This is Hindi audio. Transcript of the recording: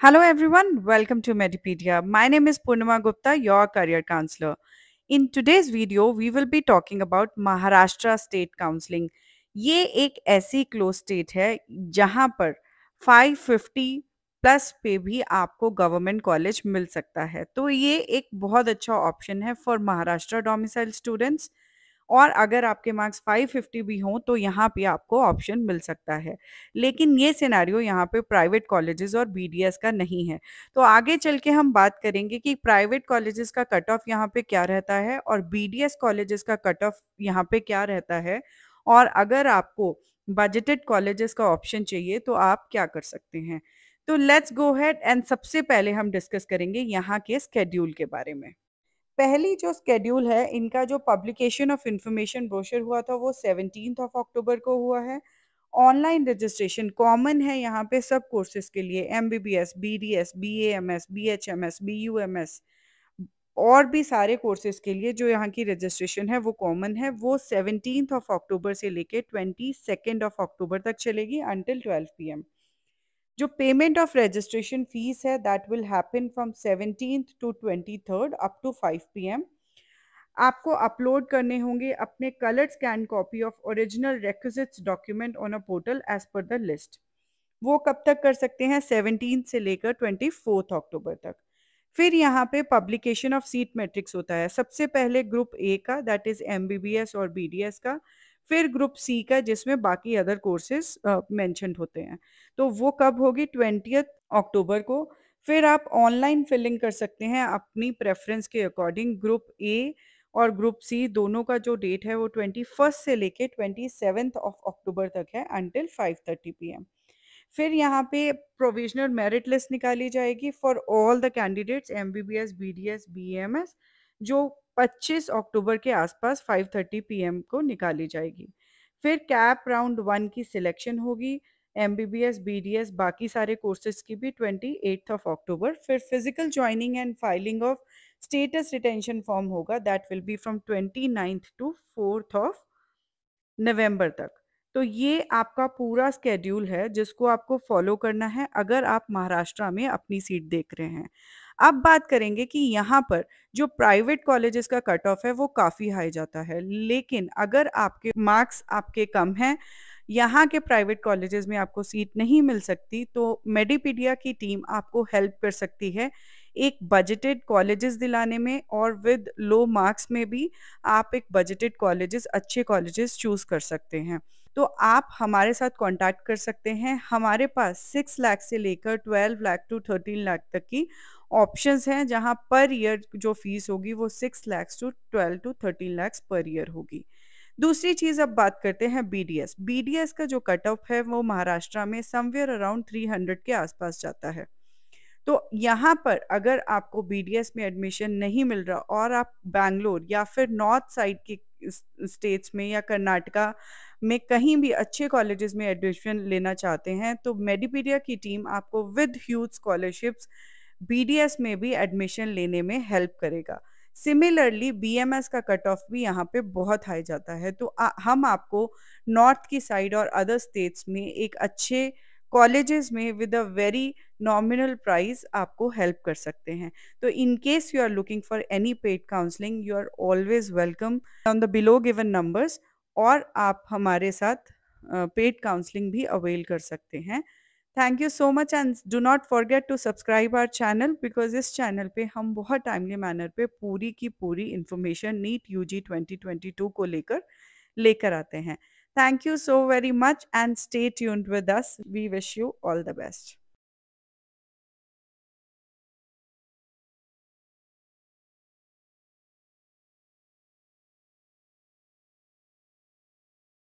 Hello everyone, welcome to Medipedia. My name is Purnima Gupta, your career counselor. In today's video, we will be talking about Maharashtra State Counseling. ये एक ऐसी क्लोज state है जहां पर 550 plus पे भी आपको government college मिल सकता है तो ये एक बहुत अच्छा option है for Maharashtra domicile students. और अगर आपके मार्क्स 550 भी हों तो यहाँ पे आपको ऑप्शन मिल सकता है लेकिन ये सिनारियो यहाँ पे प्राइवेट कॉलेजेस और बीडीएस का नहीं है तो आगे चल के हम बात करेंगे कि प्राइवेट कॉलेजेस का कट ऑफ यहाँ पे क्या रहता है और बीडीएस कॉलेजेस का कट ऑफ यहाँ पे क्या रहता है और अगर आपको बजटेड कॉलेजेस का ऑप्शन चाहिए तो आप क्या कर सकते हैं तो लेट्स गो हैड एंड सबसे पहले हम डिस्कस करेंगे यहाँ के स्केड्यूल के बारे में पहली जो स्केड्यूल है इनका जो पब्लिकेशन ऑफ इंफॉर्मेशन ब्रोशर हुआ था वो सेवनटीन ऑफ अक्टूबर को हुआ है ऑनलाइन रजिस्ट्रेशन कॉमन है यहाँ पे सब कोर्सेज के लिए M B B S B D S B M S B H M S B U M S और भी सारे कोर्सेज के लिए जो यहाँ की रजिस्ट्रेशन है वो कॉमन है वो सेवनटीन ऑफ अक्टूबर से लेके ट्वेंटी सेकेंड ऑफ अक्टूबर तक चलेगी अंटिल ट्वेल्व पी एम जो पेमेंट ऑफ रजिस्ट्रेशन फीस है that will happen from seventeen to twenty third up to five P M आपको अपलोड करने होंगे अपने coloured scan copy of original requisites document on a portal as per the list वो कब तक कर सकते हैं सेवनटीन से लेकर ट्वेंटी फोर्थ अक्टूबर तक फिर यहाँ पे पब्लिकेशन ऑफ सीट मैट्रिक्स होता है सबसे पहले ग्रुप ए का दैट इज एम और बी का फिर ग्रुप सी का जिसमें बाकी अदर कोर्सेज मैंशन होते हैं तो वो कब होगी ट्वेंटी अक्टूबर को फिर आप ऑनलाइन फिलिंग कर सकते हैं अपनी प्रेफरेंस के अकॉर्डिंग ग्रुप ए और ग्रुप सी दोनों का जो डेट है वो ट्वेंटी फर्स्ट से लेके ट्वेंटी सेवेंथ ऑफ अक्टूबर तक है until five thirty P M फिर यहाँ पे प्रोविजनल मेरिट लिस्ट निकाली जाएगी for all the candidates M B B S B D S B M S जो 25 अक्टूबर के आसपास 5:30 पीएम को निकाली जाएगी फिर कैप राउंड वन की सिलेक्शन होगी M B B S B D S बाकी सारे कोर्सेज की भी ट्वेंटी एट्थ ऑफ अक्टूबर फिर physical joining and filing of status retention form होगा that will be from twenty ninth to fourth of November तक तो ये आपका पूरा स्केड्यूल है जिसको आपको फॉलो करना है अगर आप महाराष्ट्र में अपनी सीट देख रहे हैं अब बात करेंगे कि यहाँ पर जो प्राइवेट कॉलेजेस का कट ऑफ है वो काफ़ी हाई जाता है लेकिन अगर आपके मार्क्स आपके कम हैं यहाँ के प्राइवेट कॉलेजेस में आपको सीट नहीं मिल सकती तो मेडिपीडिया की टीम आपको हेल्प कर सकती है एक बजटेड कॉलेजेस दिलाने में और विद लो मार्क्स में भी आप एक बजटेड कॉलेजेस अच्छे कॉलेजेस चूज कर सकते हैं तो आप हमारे साथ कांटेक्ट कर सकते हैं हमारे पास सिक्स लाख से लेकर twelve lakh to thirteen lakh तक की ऑप्शंस हैं जहां पर ईयर जो फीस होगी वो six lakhs to twelve to thirteen lakhs per year होगी दूसरी चीज अब बात करते हैं बीडीएस बीडीएस का जो कट ऑफ है वो महाराष्ट्र में समवेयर अराउंड थ्री हंड्रेड के आसपास जाता है तो यहाँ पर अगर आपको बी में एडमिशन नहीं मिल रहा और आप बैंगलोर या फिर नॉर्थ साइड के स्टेट्स में या कर्नाटका में कहीं भी अच्छे कॉलेजेस में एडमिशन लेना चाहते हैं तो मेडिपीडिया की टीम आपको विद ह्यूज स्कॉलरशिप्स बी में भी एडमिशन लेने में हेल्प करेगा सिमिलरली बीएमएस का कट ऑफ भी यहाँ पे बहुत हाई जाता है तो आ, हम आपको नॉर्थ की साइड और अदर स्टेट्स में एक अच्छे कॉलेजेस में with a very nominal price आपको हेल्प कर सकते हैं तो in case you are looking for any paid counselling you are always welcome on the below given numbers और आप हमारे साथ पेड काउंसलिंग भी अवेल कर सकते हैं thank you so much and do not forget to subscribe our channel because इस चैनल पे हम बहुत टाइमली मैनर पे पूरी की पूरी इन्फॉर्मेशन नीट ट्वेंटी टू को लेकर लेकर आते हैं Thank you so very much and stay tuned with us. We wish you all the best.